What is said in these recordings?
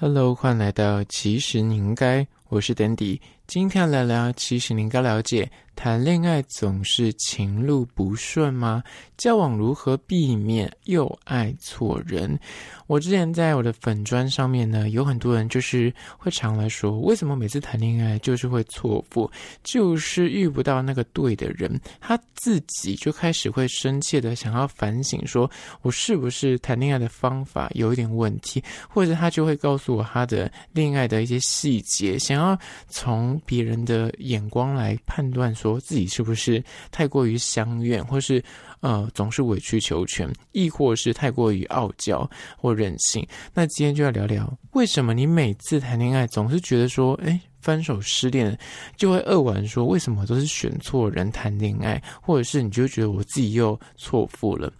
Hello，欢迎来到其实你应该，我是 Dandy。今天聊聊，其实你应该了解，谈恋爱总是情路不顺吗？交往如何避免又爱错人？我之前在我的粉砖上面呢，有很多人就是会常来说，为什么每次谈恋爱就是会错付，就是遇不到那个对的人，他自己就开始会深切的想要反省，说我是不是谈恋爱的方法有一点问题，或者他就会告诉我他的恋爱的一些细节，想要从。别人的眼光来判断，说自己是不是太过于相怨，或是呃总是委曲求全，亦或是太过于傲娇或任性。那今天就要聊聊，为什么你每次谈恋爱总是觉得说，哎，分手失恋就会扼腕说，为什么都是选错人谈恋爱，或者是你就觉得我自己又错付了？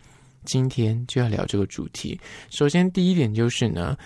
今天就要聊这个主题。首先，第一点就是呢。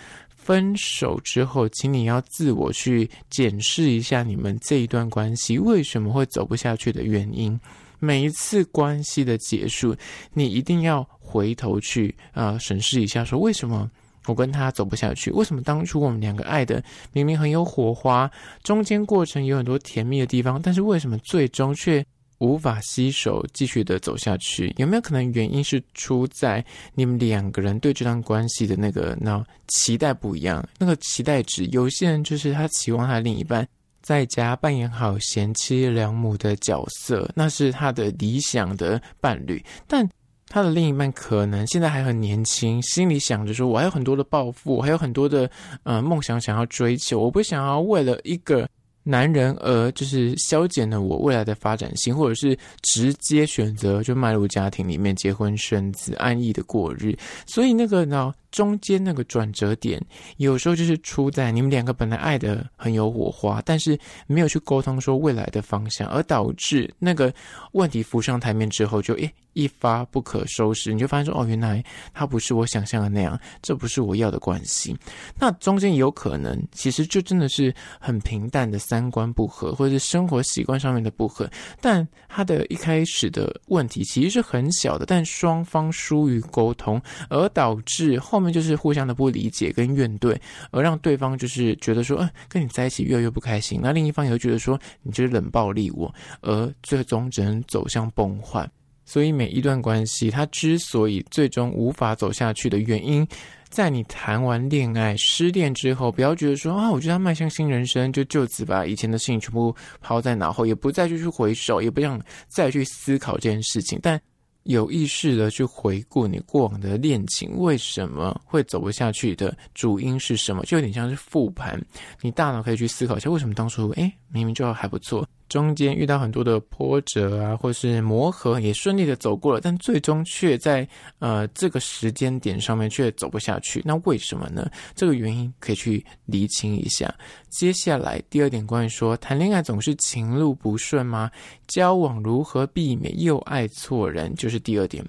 分手之后，请你要自我去检视一下你们这一段关系为什么会走不下去的原因。每一次关系的结束，你一定要回头去啊审视一下，说为什么我跟他走不下去？为什么当初我们两个爱的明明很有火花，中间过程有很多甜蜜的地方，但是为什么最终却？无法携手继续的走下去，有没有可能原因是出在你们两个人对这段关系的那个那期待不一样？那个期待值，有些人就是他期望他另一半在家扮演好贤妻良母的角色，那是他的理想的伴侣，但他的另一半可能现在还很年轻，心里想着说我还有很多的抱负，我还有很多的呃梦想想要追求，我不想要为了一个。男人，而就是消减了我未来的发展性，或者是直接选择就迈入家庭里面结婚生子，安逸的过日。所以那个呢？中间那个转折点，有时候就是出在你们两个本来爱的很有火花，但是没有去沟通说未来的方向，而导致那个问题浮上台面之后，就哎一发不可收拾。你就发现说，哦，原来他不是我想象的那样，这不是我要的关系。那中间有可能其实就真的是很平淡的三观不合，或者是生活习惯上面的不合，但他的一开始的问题其实是很小的，但双方疏于沟通，而导致后。们就是互相的不理解跟怨怼，而让对方就是觉得说，哎，跟你在一起越来越不开心。那另一方也会觉得说，你就是冷暴力我，而最终只能走向崩坏。所以每一段关系，它之所以最终无法走下去的原因，在你谈完恋爱失恋之后，不要觉得说啊，我觉得迈向新人生，就就此把以前的事情全部抛在脑后，也不再去去回首，也不想再去思考这件事情。但有意识的去回顾你过往的恋情，为什么会走不下去的主因是什么？就有点像是复盘，你大脑可以去思考一下，为什么当初哎明明就还不错。中间遇到很多的波折啊，或是磨合，也顺利的走过了，但最终却在呃这个时间点上面却走不下去，那为什么呢？这个原因可以去厘清一下。接下来第二点关于说，谈恋爱总是情路不顺吗？交往如何避免又爱错人？就是第二点，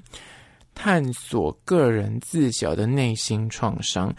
探索个人自小的内心创伤。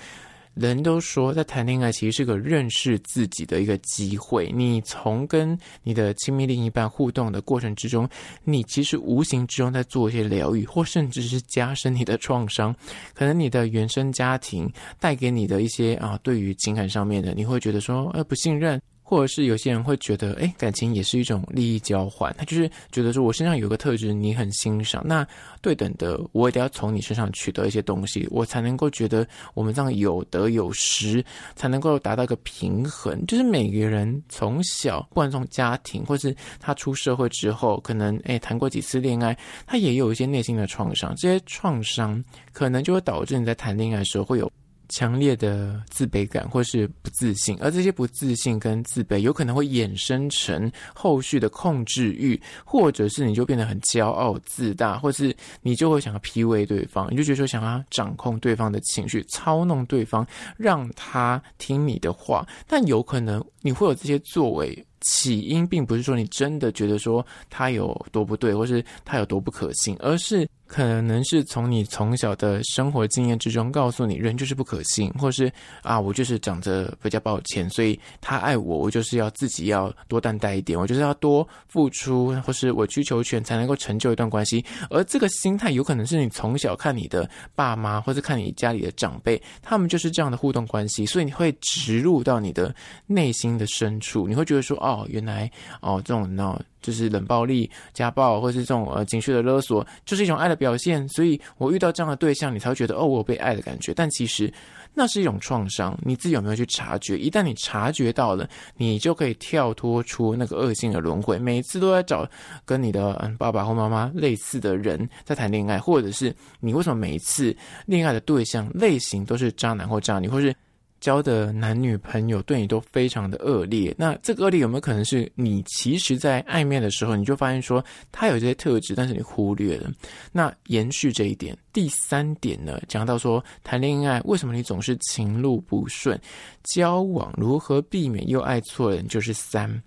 人都说，在谈恋爱其实是个认识自己的一个机会。你从跟你的亲密另一半互动的过程之中，你其实无形之中在做一些疗愈，或甚至是加深你的创伤。可能你的原生家庭带给你的一些啊，对于情感上面的，你会觉得说，呃，不信任。或者是有些人会觉得，哎，感情也是一种利益交换。他就是觉得说，我身上有个特质，你很欣赏，那对等的，我一定要从你身上取得一些东西，我才能够觉得我们这样有得有失，才能够达到一个平衡。就是每个人从小，不管从家庭，或是他出社会之后，可能哎谈过几次恋爱，他也有一些内心的创伤。这些创伤可能就会导致你在谈恋爱的时候会有。强烈的自卑感，或是不自信，而这些不自信跟自卑，有可能会衍生成后续的控制欲，或者是你就变得很骄傲自大，或是你就会想要批 a 对方，你就觉得想要掌控对方的情绪，操弄对方，让他听你的话。但有可能你会有这些作为，起因并不是说你真的觉得说他有多不对，或是他有多不可信，而是。可能是从你从小的生活经验之中告诉你，人就是不可信，或是啊，我就是长得比较抱歉，所以他爱我，我就是要自己要多担待一点，我就是要多付出，或是委曲求全才能够成就一段关系。而这个心态有可能是你从小看你的爸妈，或是看你家里的长辈，他们就是这样的互动关系，所以你会植入到你的内心的深处，你会觉得说，哦，原来哦这种呢。就是冷暴力、家暴，或者是这种呃情绪的勒索，就是一种爱的表现。所以我遇到这样的对象，你才会觉得哦，我被爱的感觉。但其实那是一种创伤，你自己有没有去察觉？一旦你察觉到了，你就可以跳脱出那个恶性的轮回。每次都在找跟你的嗯爸爸或妈妈类似的人在谈恋爱，或者是你为什么每一次恋爱的对象类型都是渣男或渣女，或是？交的男女朋友对你都非常的恶劣，那这个恶劣有没有可能是你其实，在暧昧的时候你就发现说他有这些特质，但是你忽略了。那延续这一点，第三点呢，讲到说谈恋爱为什么你总是情路不顺，交往如何避免又爱错人，就是三。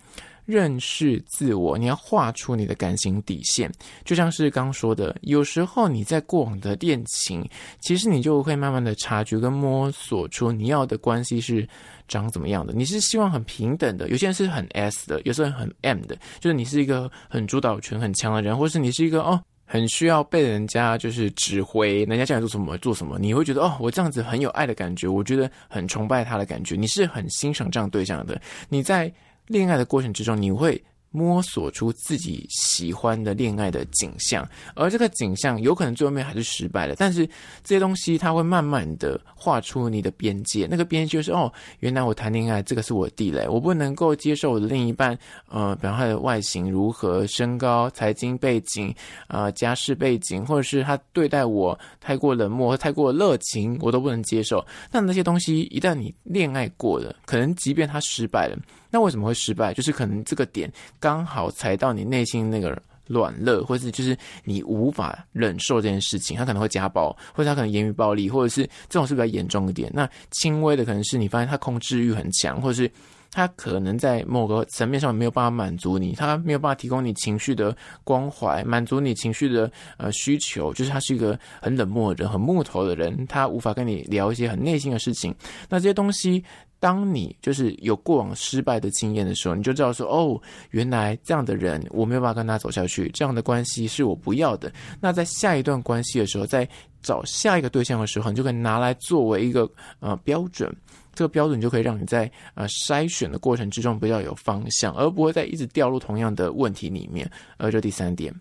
认识自我，你要画出你的感情底线。就像是刚说的，有时候你在过往的恋情，其实你就会慢慢的察觉跟摸索出你要的关系是长怎么样的。你是希望很平等的，有些人是很 S 的，有些人很 M 的，就是你是一个很主导权很强的人，或是你是一个哦很需要被人家就是指挥，人家叫你做什么做什么，你会觉得哦我这样子很有爱的感觉，我觉得很崇拜他的感觉，你是很欣赏这样对象的。你在。恋爱的过程之中，你会。摸索出自己喜欢的恋爱的景象，而这个景象有可能最后面还是失败的。但是这些东西，它会慢慢的画出你的边界。那个边界就是哦，原来我谈恋爱，这个是我的地雷，我不能够接受我的另一半。呃，比方他的外形如何，身高、财经背景啊、家世背景，或者是他对待我太过冷漠或太过热情，我都不能接受。但那些东西，一旦你恋爱过了，可能即便他失败了，那为什么会失败？就是可能这个点。刚好踩到你内心那个软肋，或是就是你无法忍受这件事情，他可能会家暴，或者他可能言语暴力，或者是这种是比较严重一点。那轻微的可能是你发现他控制欲很强，或者是。他可能在某个层面上没有办法满足你，他没有办法提供你情绪的关怀，满足你情绪的呃需求，就是他是一个很冷漠的人，很木头的人，他无法跟你聊一些很内心的事情。那这些东西，当你就是有过往失败的经验的时候，你就知道说，哦，原来这样的人我没有办法跟他走下去，这样的关系是我不要的。那在下一段关系的时候，在找下一个对象的时候，你就可以拿来作为一个呃标准。这个标准就可以让你在呃筛选的过程之中比较有方向，而不会再一直掉入同样的问题里面。呃，这第三点，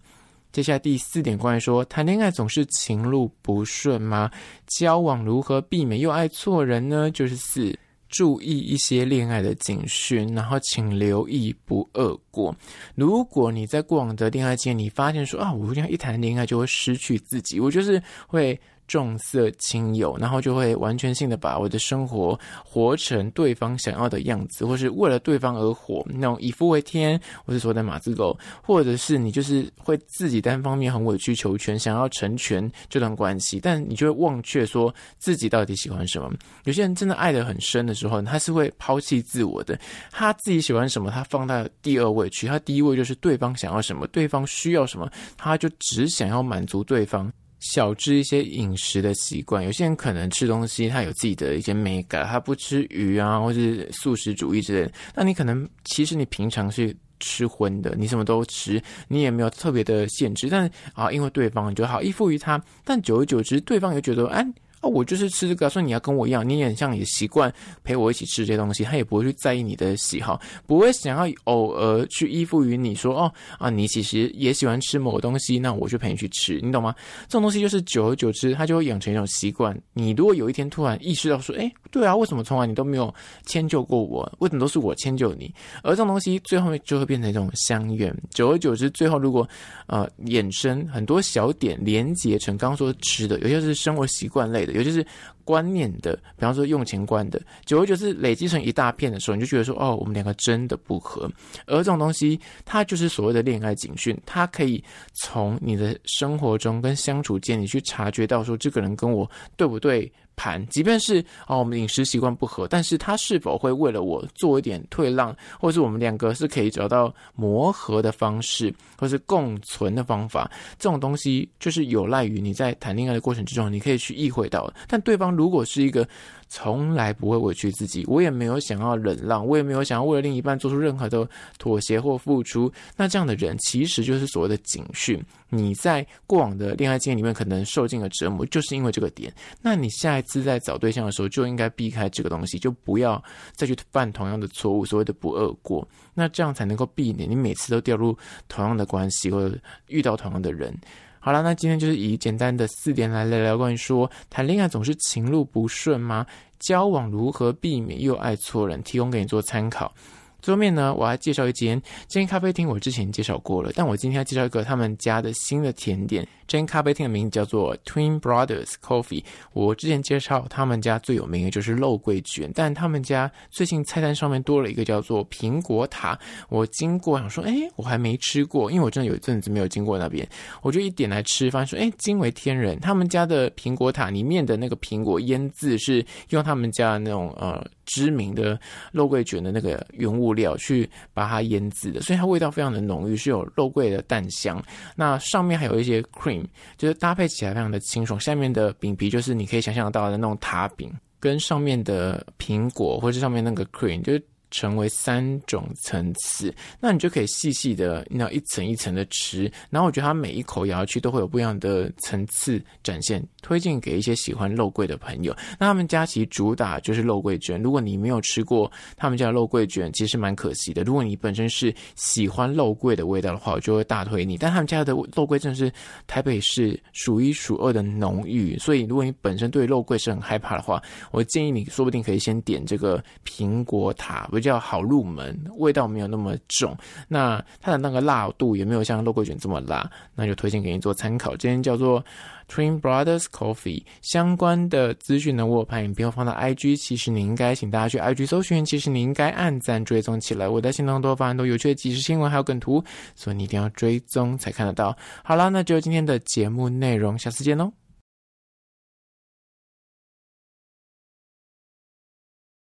接下来第四点，关于说谈恋爱总是情路不顺吗？交往如何避免又爱错人呢？就是四注意一些恋爱的警讯，然后请留意不恶果。如果你在过往的恋爱经验，你发现说啊，我这样一谈恋爱就会失去自己，我就是会。重色轻友，然后就会完全性的把我的生活活成对方想要的样子，或是为了对方而活，那种以夫为天，或是说在的马子狗，或者是你就是会自己单方面很委曲求全，想要成全这段关系，但你就会忘却说自己到底喜欢什么。有些人真的爱的很深的时候，他是会抛弃自我的，他自己喜欢什么，他放到第二位去，他第一位就是对方想要什么，对方需要什么，他就只想要满足对方。小吃一些饮食的习惯，有些人可能吃东西他有自己的一些美感，他不吃鱼啊，或是素食主义之类。那你可能其实你平常是吃荤的，你什么都吃，你也没有特别的限制。但啊，因为对方你就好依附于他，但久而久之，对方也觉得哎。啊，我就是吃这个，所以你要跟我一样，你也很像你的习惯，陪我一起吃这些东西，他也不会去在意你的喜好，不会想要偶尔去依附于你说，哦，啊，你其实也喜欢吃某个东西，那我就陪你去吃，你懂吗？这种东西就是久而久之，他就会养成一种习惯。你如果有一天突然意识到说，哎，对啊，为什么从来你都没有迁就过我？为什么都是我迁就你？而这种东西最后就会变成一种相怨。久而久之，最后如果呃衍生很多小点，连接成刚刚说吃的，有些是生活习惯类。尤就是观念的，比方说用情观的，久而久之累积成一大片的时候，你就觉得说，哦，我们两个真的不合。而这种东西，它就是所谓的恋爱警讯，它可以从你的生活中跟相处间，你去察觉到说，这个人跟我对不对。即便是啊，我们饮食习惯不合，但是他是否会为了我做一点退让，或者我们两个是可以找到磨合的方式，或是共存的方法？这种东西就是有赖于你在谈恋爱的过程之中，你可以去意会到。但对方如果是一个。从来不会委屈自己，我也没有想要忍让，我也没有想要为了另一半做出任何的妥协或付出。那这样的人其实就是所谓的警讯。你在过往的恋爱经验里面可能受尽了折磨，就是因为这个点。那你下一次在找对象的时候就应该避开这个东西，就不要再去犯同样的错误。所谓的不二过，那这样才能够避免你每次都掉入同样的关系或遇到同样的人。好了，那今天就是以简单的四点来聊聊关于说谈恋爱总是情路不顺吗？交往如何避免又爱错人？提供给你做参考。桌面呢？我要介绍一间这间咖啡厅，我之前介绍过了。但我今天要介绍一个他们家的新的甜点。这间咖啡厅的名字叫做 Twin Brothers Coffee。我之前介绍他们家最有名的就是肉桂卷，但他们家最近菜单上面多了一个叫做苹果塔。我经过想说，哎，我还没吃过，因为我真的有一阵子没有经过那边，我就一点来吃，发现说，哎，惊为天人！他们家的苹果塔里面的那个苹果腌渍是用他们家的那种呃。知名的肉桂卷的那个原物料去把它腌制的，所以它味道非常的浓郁，是有肉桂的淡香。那上面还有一些 cream，就是搭配起来非常的清爽。下面的饼皮就是你可以想象得到的那种塔饼，跟上面的苹果或者上面那个 cream 就。成为三种层次，那你就可以细细的那一层一层的吃。然后我觉得它每一口咬下去都会有不一样的层次展现，推荐给一些喜欢肉桂的朋友。那他们家其实主打就是肉桂卷，如果你没有吃过他们家的肉桂卷，其实蛮可惜的。如果你本身是喜欢肉桂的味道的话，我就会大推你。但他们家的肉桂真的是台北市数一数二的浓郁，所以如果你本身对肉桂是很害怕的话，我建议你说不定可以先点这个苹果塔。比较好入门，味道没有那么重，那它的那个辣度也没有像肉桂卷这么辣，那就推荐给你做参考。今天叫做 Twin Brothers Coffee 相关的资讯呢，我拍影片放到 IG，其实你应该请大家去 IG 搜寻，其实你应该按赞追踪起来，我在新浪多、发很多有趣的即时新闻还有梗图，所以你一定要追踪才看得到。好啦，那就今天的节目内容，下次见喽。